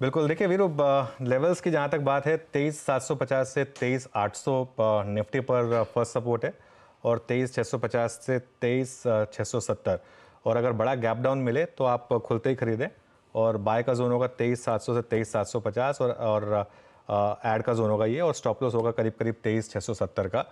बिल्कुल देखिए वीरू लेवल्स की जहाँ तक बात है तेईस सात सौ पचास से तेईस आठ सौ निफ्टी पर फर्स्ट सपोर्ट है और तेईस छः सौ पचास से तेईस छः सौ सत्तर और अगर बड़ा गैप डाउन मिले तो आप खुलते ही खरीदें और बाय का जोन होगा तेईस सात सौ से तेईस सात सौ पचास और और एड का जोन होगा ये और स्टॉप लॉस होगा करीब करीब तेईस छः सौ सत्तर का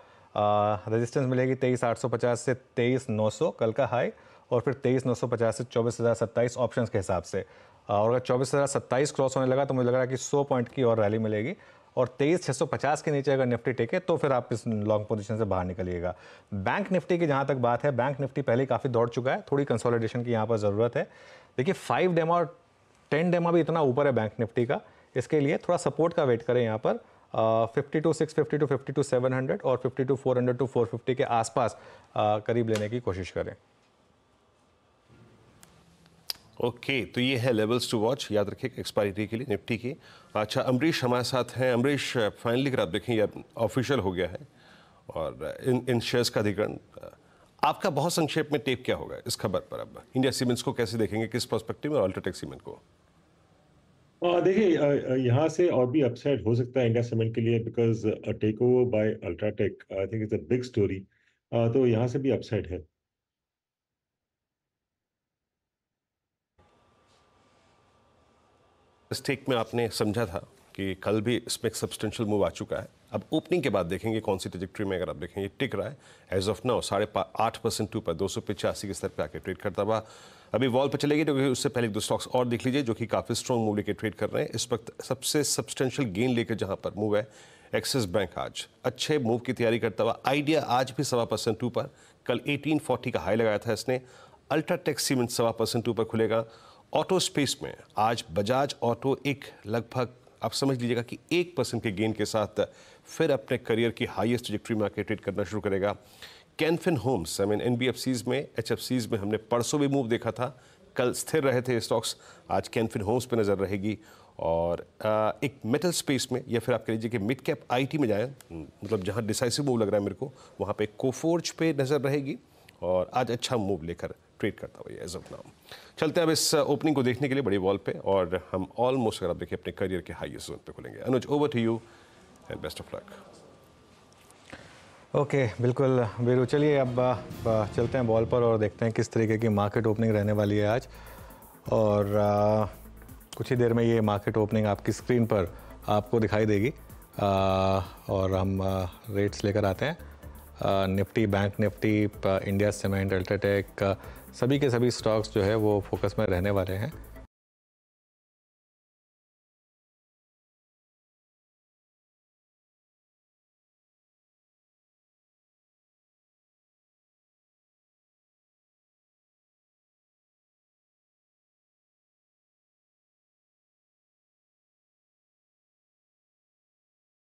रेजिस्टेंस मिलेगी तेईस आठ सौ पचास से तेईस नौ सौ कल का हाई और फिर तेईस नौ सौ पचास से चौबीस हज़ार सत्ताईस ऑप्शन के हिसाब से और अगर चौबीस हज़ार सत्ताईस क्रॉस होने लगा तो मुझे लग रहा है कि सौ पॉइंट की और रैली मिलेगी और तेईस छः सौ पचास के नीचे अगर निफ्टी टेके तो फिर आप इस लॉन्ग पोजीशन से बाहर निकलिएगा बैंक निफ्टी की जहाँ तक बात है बैंक निफ्टी पहले काफ़ी दौड़ चुका है थोड़ी कंसोलिडेशन की यहाँ पर ज़रूरत है देखिए फाइव डेमा और टेन डेमा भी इतना ऊपर है बैंक निफ्टी का इसके लिए थोड़ा सपोर्ट का वेट करें यहाँ पर fifty two six fifty two fifty two seven hundred और fifty two four hundred two four fifty के आसपास करीब लेने की कोशिश करें ओके okay, तो ये है लेवल्स टू वॉच याद रखिए एक्सपायरी के लिए निफ्टी की अच्छा अमरीश हमारे साथ हैं अमरीश फाइनली अगर आप देखें ये ऑफिशियल हो गया है और इन इन शेयर्स का अधिकरण आपका बहुत संक्षेप में टेप क्या होगा इस खबर पर अब इंडिया सीमेंट्स को कैसे देखेंगे किस परस्पेक्टिव में और अल्ट्राटेक सीमेंट को देखिए यहाँ से और भी अपसाइड हो सकता है इंडिया सीमेंट के लिए because take over by UltraTech I think it's a big story तो यहाँ से भी अपसाइड है स्टेक में आपने समझा था कि कल भी इसमें एक सब्सटेंशियल मूव आ चुका है अब ओपनिंग के बाद देखेंगे कौन सी ट्रिजेक्ट्री में अगर आप देखेंगे टिक रहा है एज ऑफ नाउ साढ़े आठ परसेंट टू पर दो सौ पिचासी के स्तर पर आके ट्रेड करता हुआ अभी वॉल पर चले गए क्योंकि उससे पहले दो स्टॉक्स और देख लीजिए जो कि काफ़ी स्ट्रॉन्ग मूव लेकर ट्रेड कर रहे हैं इस वक्त सबसे सब्सटेंशियल गेन लेकर जहाँ पर मूव है एक्सिस बैंक आज अच्छे मूव की तैयारी करता हुआ आइडिया आज भी सवा परसेंट टू पर कल एटीन फोर्टी का हाई लगाया था इसने अल्ट्राटेक सीमेंट सवा परसेंट टू पर खुलेगा ऑटो स्पेस में आज बजाज ऑटो एक लगभग आप समझ लीजिएगा कि एक परसेंट के गेन के साथ फिर अपने करियर की हाईएस्ट ट्रिजेक्ट्री में आके ट्रेड करना शुरू करेगा Can Fin Homes I mean N में एच में हमने परसों भी मूव देखा था कल स्थिर रहे थे स्टॉक्स आज कैनफिन होम्स पर नज़र रहेगी और एक मेटल स्पेस में या फिर आप कह लीजिए कि मिड कैप आईटी में जाए मतलब जहाँ डिसाइसिव मूव लग रहा है मेरे को वहाँ पे कोफोर्ज पे नज़र रहेगी और आज अच्छा मूव लेकर ट्रीट करता हुआ एज ऑफ नाउ चलते हैं अब इस ओपनिंग uh, को देखने के लिए बड़ी बॉल पे और हम ऑलमोस्ट अगर आप देखिए अपने करियर के हाईएस्ट जोन पे खुलेंगे Anuj over to you and best of luck okay बिल्कुल बेरू चलिए अब uh, uh, चलते हैं बॉल पर और देखते हैं किस तरीके की मार्केट ओपनिंग रहने वाली है आज और आ, कुछ ही देर में ये मार्केट ओपनिंग आपकी स्क्रीन पर आपको दिखाई देगी आ, और हम रेट्स लेकर आते हैं Nifty bank Nifty India cement UltraTech सभी के सभी स्टॉक्स जो है वो फोकस में रहने वाले हैं